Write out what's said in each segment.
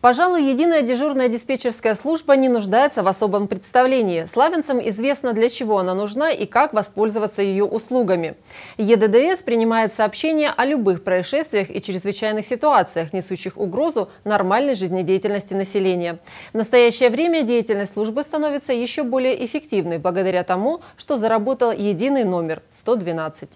Пожалуй, единая дежурная диспетчерская служба не нуждается в особом представлении. Славянцам известно, для чего она нужна и как воспользоваться ее услугами. ЕДДС принимает сообщения о любых происшествиях и чрезвычайных ситуациях, несущих угрозу нормальной жизнедеятельности населения. В настоящее время деятельность службы становится еще более эффективной благодаря тому, что заработал единый номер 112.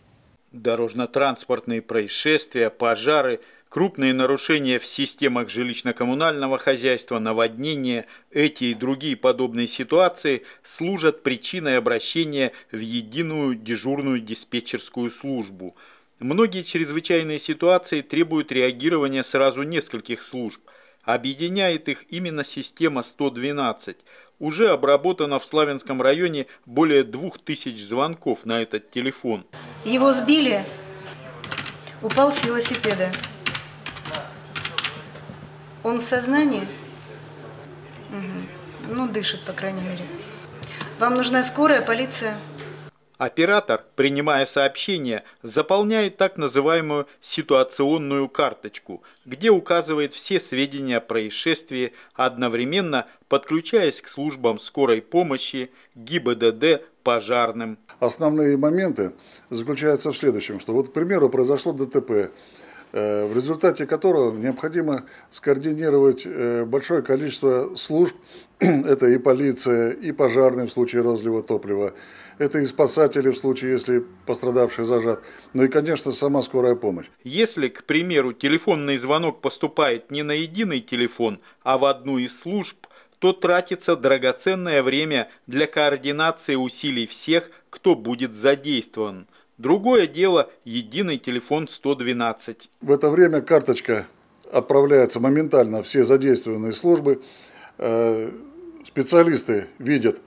Дорожно-транспортные происшествия, пожары – Крупные нарушения в системах жилищно-коммунального хозяйства, наводнения, эти и другие подобные ситуации служат причиной обращения в единую дежурную диспетчерскую службу. Многие чрезвычайные ситуации требуют реагирования сразу нескольких служб. Объединяет их именно система 112. Уже обработано в Славянском районе более 2000 звонков на этот телефон. Его сбили, упал с велосипеда. Он в сознании? Угу. Ну, дышит, по крайней мере. Вам нужна скорая, полиция? Оператор, принимая сообщение, заполняет так называемую ситуационную карточку, где указывает все сведения о происшествии, одновременно подключаясь к службам скорой помощи, ГИБДД, пожарным. Основные моменты заключаются в следующем, что вот, к примеру, произошло ДТП. Э, в результате которого необходимо скоординировать э, большое количество служб, это и полиция, и пожарные в случае разлива топлива, это и спасатели в случае, если пострадавший зажат, ну и, конечно, сама скорая помощь. Если, к примеру, телефонный звонок поступает не на единый телефон, а в одну из служб, то тратится драгоценное время для координации усилий всех, кто будет задействован – Другое дело – единый телефон 112. В это время карточка отправляется моментально все задействованные службы. Э, специалисты видят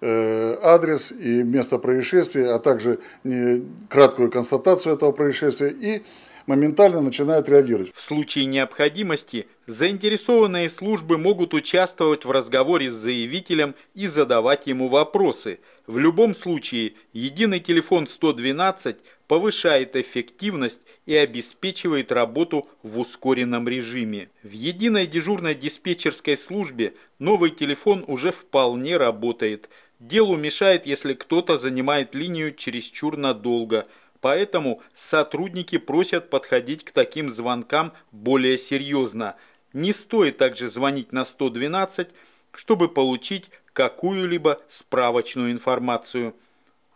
э, адрес и место происшествия, а также э, краткую констатацию этого происшествия и моментально начинает реагировать. В случае необходимости заинтересованные службы могут участвовать в разговоре с заявителем и задавать ему вопросы. В любом случае, единый телефон 112 повышает эффективность и обеспечивает работу в ускоренном режиме. В единой дежурной диспетчерской службе новый телефон уже вполне работает. Делу мешает, если кто-то занимает линию чересчур надолго – Поэтому сотрудники просят подходить к таким звонкам более серьезно. Не стоит также звонить на 112, чтобы получить какую-либо справочную информацию.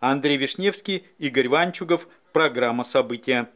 Андрей Вишневский, Игорь Ванчугов, программа «События».